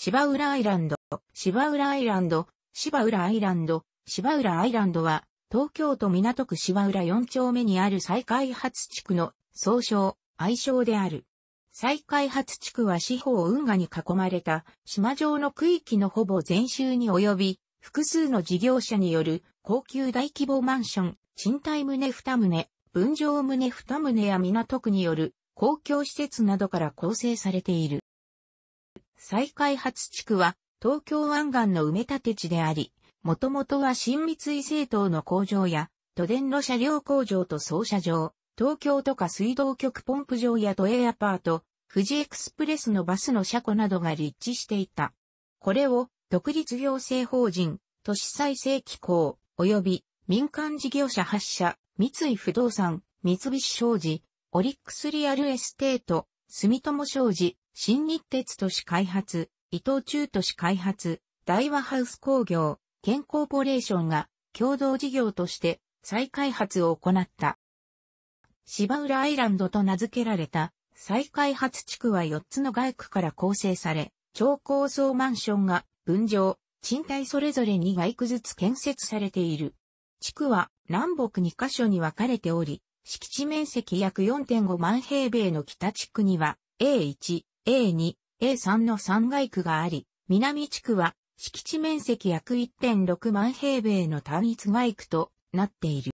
芝浦アイランド、芝浦アイランド、芝浦アイランド、芝浦アイランドは、東京都港区芝浦4丁目にある再開発地区の総称、愛称である。再開発地区は四方運河に囲まれた島上の区域のほぼ全周に及び、複数の事業者による高級大規模マンション、賃貸棟二棟、分譲棟二棟や港区による公共施設などから構成されている。再開発地区は東京湾岸の埋め立て地であり、もともとは新三井製糖の工場や都電の車両工場と操車場、東京都下水道局ポンプ場や都営アパート、富士エクスプレスのバスの車庫などが立地していた。これを独立行政法人、都市再生機構、及び民間事業者発社、三井不動産、三菱商事、オリックスリアルエステート、住友商事、新日鉄都市開発、伊藤中都市開発、大和ハウス工業、県コーポレーションが共同事業として再開発を行った。芝浦アイランドと名付けられた再開発地区は4つの外区から構成され、超高層マンションが分譲、賃貸それぞれ2外区ずつ建設されている。地区は南北2カ所に分かれており、敷地面積約4.5万平米の北地区には A1、A2、A3 の3街区があり、南地区は敷地面積約1.6万平米の単一街区となっている。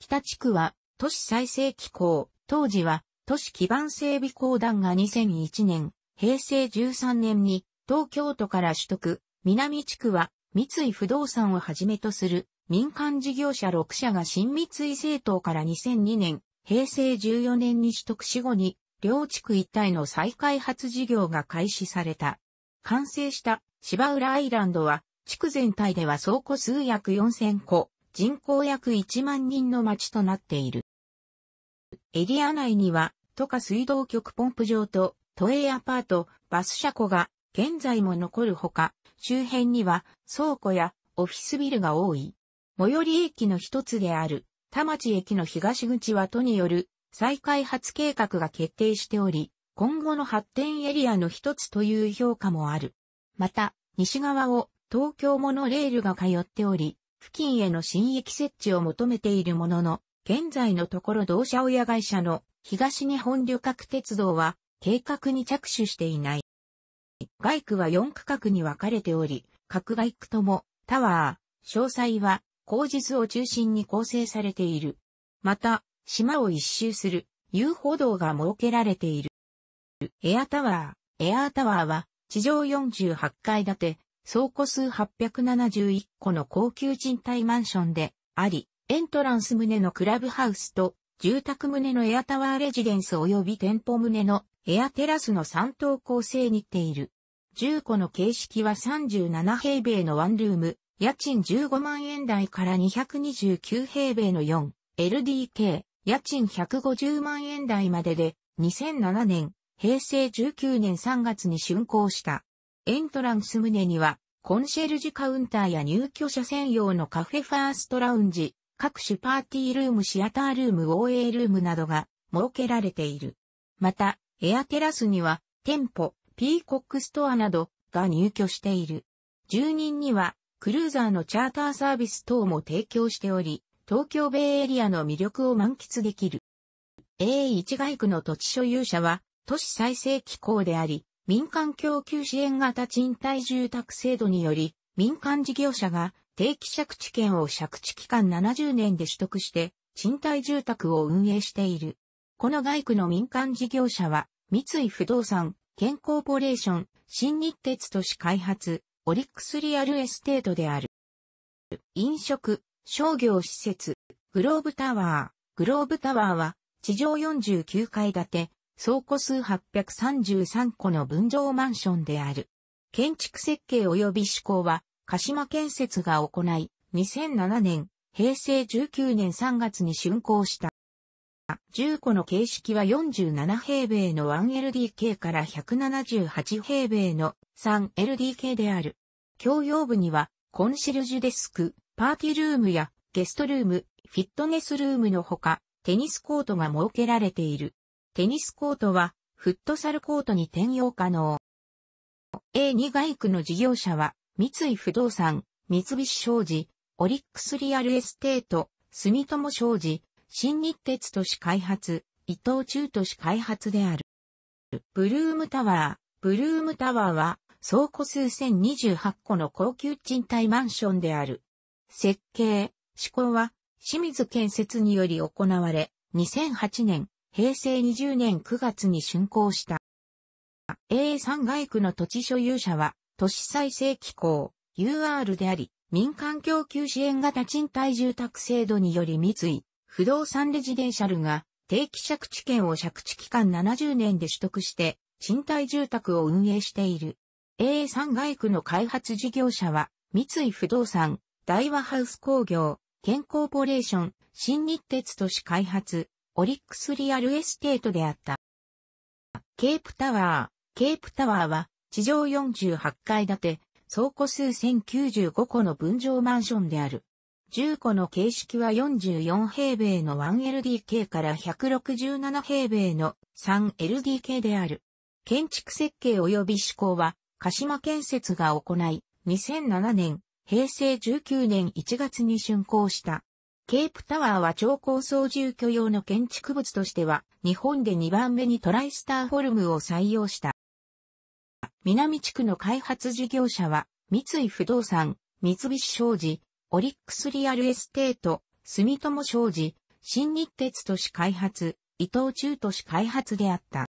北地区は都市再生機構、当時は都市基盤整備公団が2001年、平成13年に東京都から取得、南地区は三井不動産をはじめとする民間事業者6社が新三井政党から2002年、平成14年に取得し後に両地区一帯の再開発事業が開始された。完成した芝浦アイランドは、地区全体では倉庫数約4000戸、人口約1万人の町となっている。エリア内には、都下水道局ポンプ場と、都営アパート、バス車庫が、現在も残るほか、周辺には倉庫やオフィスビルが多い。最寄り駅の一つである、田町駅の東口は都による再開発計画が決定しており、今後の発展エリアの一つという評価もある。また、西側を東京モノレールが通っており、付近への新駅設置を求めているものの、現在のところ同社親会社の東日本旅客鉄道は計画に着手していない。外区は4区画に分かれており、各外区ともタワー、詳細は口実を中心に構成されている。また、島を一周する遊歩道が設けられている。エアタワー。エアタワーは地上48階建て、倉庫数871個の高級賃貸マンションであり、エントランス棟のクラブハウスと住宅棟のエアタワーレジデンス及び店舗棟のエアテラスの3等構成にっている。10個の形式は37平米のワンルーム、家賃15万円台から229平米の 4LDK、家賃150万円台までで、2007年、平成19年3月に竣工した。エントランス棟には、コンシェルジュカウンターや入居者専用のカフェファーストラウンジ、各種パーティールーム、シアタールーム、OA ルームなどが設けられている。また、エアテラスには、店舗、ピーコックストアなどが入居している。住人には、クルーザーのチャーターサービス等も提供しており、東京ベイエリアの魅力を満喫できる。A1 外区の土地所有者は、都市再生機構であり、民間供給支援型賃貸住宅制度により、民間事業者が定期借地権を借地期間70年で取得して、賃貸住宅を運営している。この外区の民間事業者は、三井不動産、健コーポレーション、新日鉄都市開発、オリックスリアルエステートである。飲食、商業施設、グローブタワー。グローブタワーは、地上49階建て、倉庫数833個の分譲マンションである。建築設計及び施工は、鹿島建設が行い、2007年、平成19年3月に竣工した。10個の形式は47平米の 1LDK から178平米の 3LDK である。共用部には、コンシルジュデスク、パーティールームやゲストルーム、フィットネスルームのほか、テニスコートが設けられている。テニスコートは、フットサルコートに転用可能。A2 外区の事業者は、三井不動産、三菱商事、オリックスリアルエステート、住友商事、新日鉄都市開発、伊東中都市開発である。ブルームタワー。ブルームタワーは、倉庫数1028個の高級賃貸マンションである。設計、施行は、清水建設により行われ、2008年、平成20年9月に竣工した。A3 外区の土地所有者は、都市再生機構、UR であり、民間供給支援型賃貸住宅制度により三井、不動産レジデンシャルが、定期借地権を借地期間70年で取得して、賃貸住宅を運営している。A3 外区の開発事業者は、三井不動産、大和ハウス工業、県コーポレーション、新日鉄都市開発、オリックスリアルエステートであった。ケープタワー。ケープタワーは、地上48階建て、倉庫数1095個の分譲マンションである。10個の形式は44平米の 1LDK から167平米の 3LDK である。建築設計及び施工は、鹿島建設が行い、2007年、平成19年1月に竣工した。ケープタワーは超高層住居用の建築物としては、日本で2番目にトライスターフォルムを採用した。南地区の開発事業者は、三井不動産、三菱商事、オリックスリアルエステート、住友商事、新日鉄都市開発、伊藤忠都市開発であった。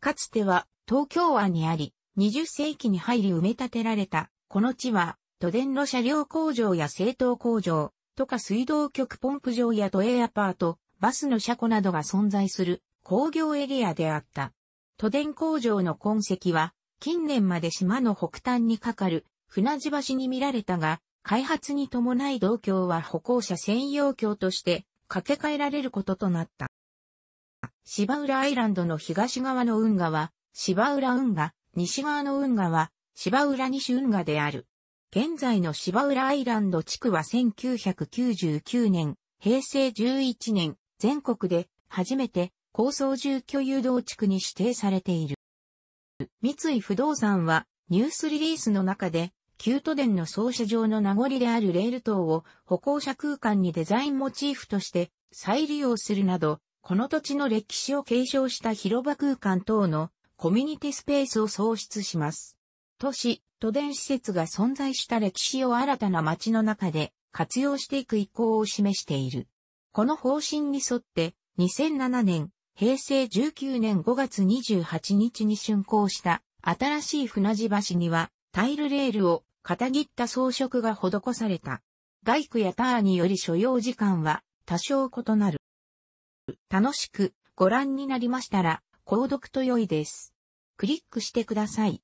かつては東京湾にあり、20世紀に入り埋め立てられた、この地は都電の車両工場や製糖工場、とか水道局ポンプ場や都営アパート、バスの車庫などが存在する工業エリアであった。都電工場の痕跡は、近年まで島の北端にかかる船地橋に見られたが、開発に伴い同橋は歩行者専用橋として架け替えられることとなった。芝浦アイランドの東側の運河は、芝浦運河、西側の運河は、芝浦西運河である。現在の芝浦アイランド地区は1999年、平成11年、全国で初めて高層住居誘導地区に指定されている。三井不動産はニュースリリースの中で、旧都電の操車場の名残であるレール塔を歩行者空間にデザインモチーフとして再利用するなど、この土地の歴史を継承した広場空間等のコミュニティスペースを創出します。都市、都電施設が存在した歴史を新たな街の中で活用していく意向を示している。この方針に沿って2007年、平成19年5月28日に竣工した新しい船地橋にはタイルレールを片切った装飾が施された。外区やターにより所要時間は多少異なる。楽しくご覧になりましたら、購読と良いです。クリックしてください。